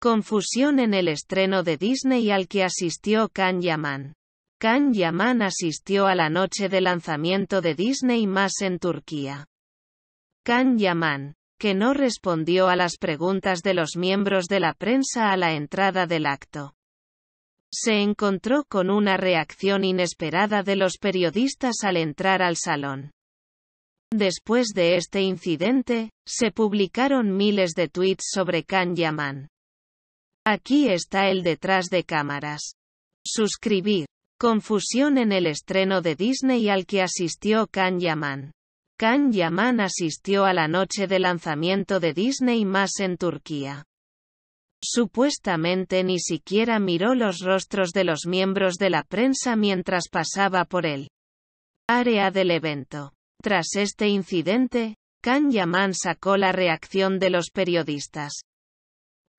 Confusión en el estreno de Disney al que asistió Kan Yaman. Kan Yaman asistió a la noche de lanzamiento de Disney más en Turquía. Kan Yaman, que no respondió a las preguntas de los miembros de la prensa a la entrada del acto. Se encontró con una reacción inesperada de los periodistas al entrar al salón. Después de este incidente, se publicaron miles de tweets sobre Kan Yaman. Aquí está el detrás de cámaras. Suscribir. Confusión en el estreno de Disney al que asistió Kan Yaman. Kan Yaman asistió a la noche de lanzamiento de Disney más en Turquía. Supuestamente ni siquiera miró los rostros de los miembros de la prensa mientras pasaba por el área del evento. Tras este incidente, Kan Yaman sacó la reacción de los periodistas.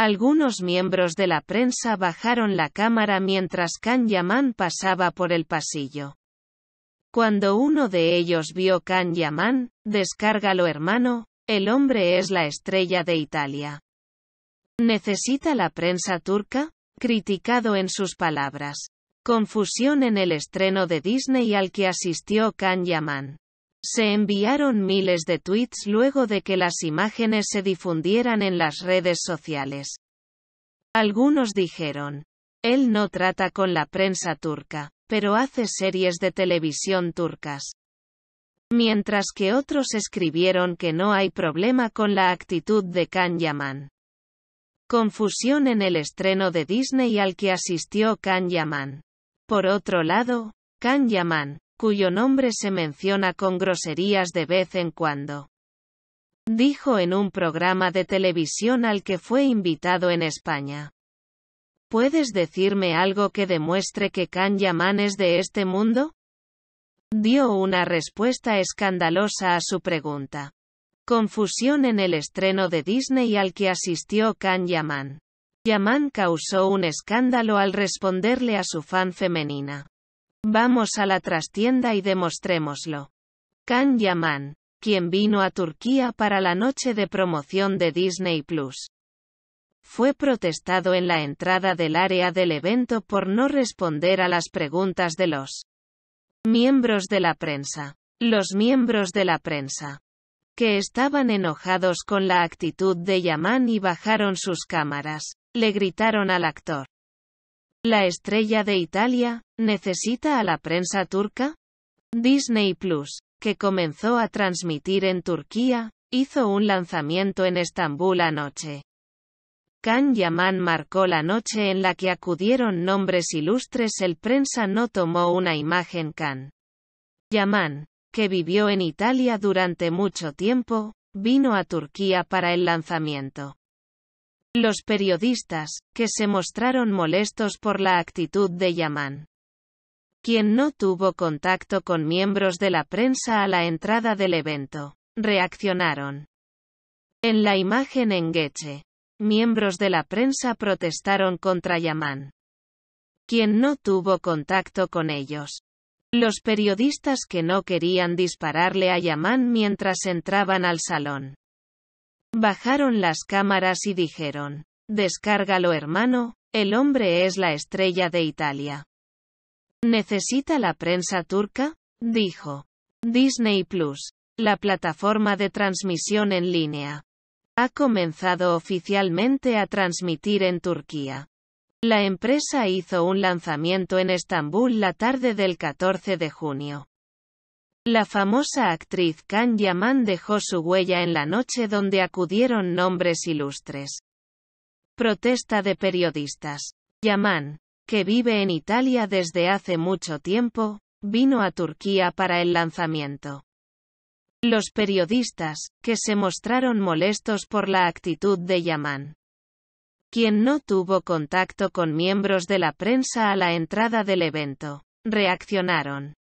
Algunos miembros de la prensa bajaron la cámara mientras Kan Yaman pasaba por el pasillo. Cuando uno de ellos vio Kan Yaman, descárgalo hermano, el hombre es la estrella de Italia. ¿Necesita la prensa turca? Criticado en sus palabras. Confusión en el estreno de Disney al que asistió Kan Yaman. Se enviaron miles de tweets luego de que las imágenes se difundieran en las redes sociales. Algunos dijeron, él no trata con la prensa turca, pero hace series de televisión turcas. Mientras que otros escribieron que no hay problema con la actitud de Kan Yaman. Confusión en el estreno de Disney al que asistió Kan Yaman. Por otro lado, Kan Yaman, cuyo nombre se menciona con groserías de vez en cuando. Dijo en un programa de televisión al que fue invitado en España. ¿Puedes decirme algo que demuestre que Kan Yaman es de este mundo? Dio una respuesta escandalosa a su pregunta. Confusión en el estreno de Disney al que asistió Kan Yaman. Yaman causó un escándalo al responderle a su fan femenina. Vamos a la trastienda y demostrémoslo. Can Yaman, quien vino a Turquía para la noche de promoción de Disney Plus. Fue protestado en la entrada del área del evento por no responder a las preguntas de los miembros de la prensa. Los miembros de la prensa que estaban enojados con la actitud de Yaman y bajaron sus cámaras. Le gritaron al actor. La estrella de Italia, ¿necesita a la prensa turca? Disney Plus, que comenzó a transmitir en Turquía, hizo un lanzamiento en Estambul anoche. Can Yaman marcó la noche en la que acudieron nombres ilustres. El prensa no tomó una imagen Can. Yaman, que vivió en Italia durante mucho tiempo, vino a Turquía para el lanzamiento. Los periodistas, que se mostraron molestos por la actitud de Yaman quien no tuvo contacto con miembros de la prensa a la entrada del evento, reaccionaron. En la imagen en Geche, miembros de la prensa protestaron contra Yaman, quien no tuvo contacto con ellos. Los periodistas que no querían dispararle a Yaman mientras entraban al salón. Bajaron las cámaras y dijeron, Descárgalo hermano, el hombre es la estrella de Italia. ¿Necesita la prensa turca? dijo. Disney Plus, la plataforma de transmisión en línea, ha comenzado oficialmente a transmitir en Turquía. La empresa hizo un lanzamiento en Estambul la tarde del 14 de junio. La famosa actriz Can Yaman dejó su huella en la noche donde acudieron nombres ilustres. Protesta de periodistas. Yaman, que vive en Italia desde hace mucho tiempo, vino a Turquía para el lanzamiento. Los periodistas, que se mostraron molestos por la actitud de Yaman. Quien no tuvo contacto con miembros de la prensa a la entrada del evento, reaccionaron.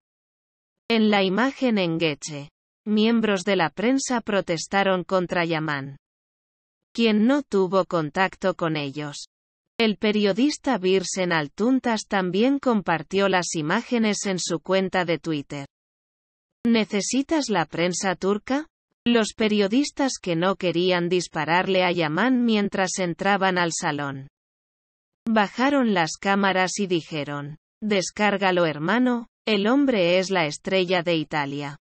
En la imagen en Getche. miembros de la prensa protestaron contra Yaman, quien no tuvo contacto con ellos. El periodista Birsen Altuntas también compartió las imágenes en su cuenta de Twitter. ¿Necesitas la prensa turca? Los periodistas que no querían dispararle a Yaman mientras entraban al salón. Bajaron las cámaras y dijeron, descárgalo hermano, el hombre es la estrella de Italia.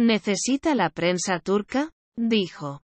¿Necesita la prensa turca? dijo.